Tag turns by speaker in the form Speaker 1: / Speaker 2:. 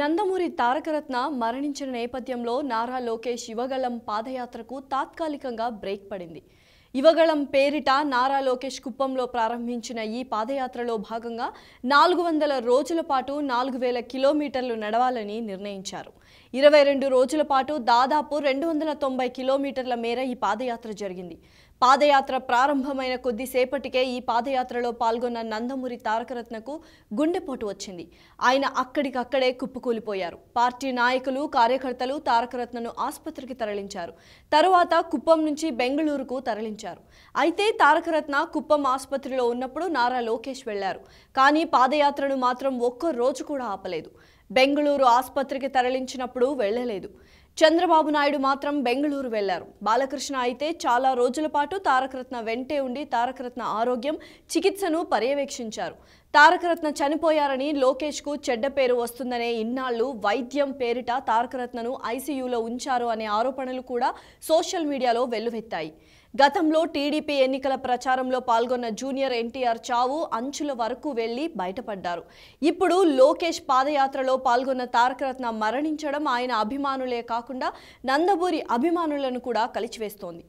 Speaker 1: నందమూరి తారకరత్న మరణించిన నేపథ్యంలో నారా లోకేష్ యువగలం పాదయాత్రకు తాత్కాలికంగా బ్రేక్ పడింది యువగళం పేరిట నారా లోకేష్ కుప్పంలో ప్రారంభించిన ఈ పాదయాత్రలో భాగంగా నాలుగు వందల రోజుల పాటు నాలుగు వేల కిలోమీటర్లు నడవాలని నిర్ణయించారు ఇరవై రెండు రోజుల పాటు దాదాపు రెండు వందల తొంభై కిలోమీటర్ల మేర ఈ పాదయాత్ర జరిగింది పాదయాత్ర ప్రారంభమైన కొద్దిసేపటికే ఈ పాదయాత్రలో పాల్గొన్న నందమూరి తారకరత్నకు గుండెపోటు వచ్చింది ఆయన అక్కడికక్కడే కుప్పకూలిపోయారు పార్టీ నాయకులు కార్యకర్తలు తారకరత్నను ఆసుపత్రికి తరలించారు తరువాత కుప్పం నుంచి బెంగళూరుకు తరలించారు ఆరోపించారు అయితే తారకరత్న కుప్పం ఆసుపత్రిలో ఉన్నప్పుడు నారా లోకేష్ వెళ్లారు కానీ పాదయాత్రను మాత్రం ఒక్క రోజు కూడా ఆపలేదు బెంగళూరు ఆసుపత్రికి తరలించినప్పుడు వెళ్లలేదు చంద్రబాబు నాయుడు మాత్రం బెంగళూరు వెళ్లారు బాలకృష్ణ అయితే చాలా రోజుల పాటు తారకరత్న వెంటే ఉండి తారకరత్న ఆరోగ్యం చికిత్సను పర్యవేక్షించారు తారకరత్న చనిపోయారని లోకేష్కు చెడ్డ పేరు వస్తుందనే ఇన్నాళ్లు వైద్యం పేరిట తారకరత్నను ఐసీయూలో ఉంచారు అనే ఆరోపణలు కూడా సోషల్ మీడియాలో వెల్లువెత్తాయి గతంలో టీడీపీ ఎన్నికల ప్రచారంలో పాల్గొన్న జూనియర్ ఎన్టీఆర్ చావు అంచుల వరకు వెళ్లి బయటపడ్డారు ఇప్పుడు లోకేష్ పాదయాత్రలో పాల్గొన్న తారకరత్న మరణించడం ఆయన అభిమానులే కాకుండా నందమూరి అభిమానులను కూడా కలిచివేస్తోంది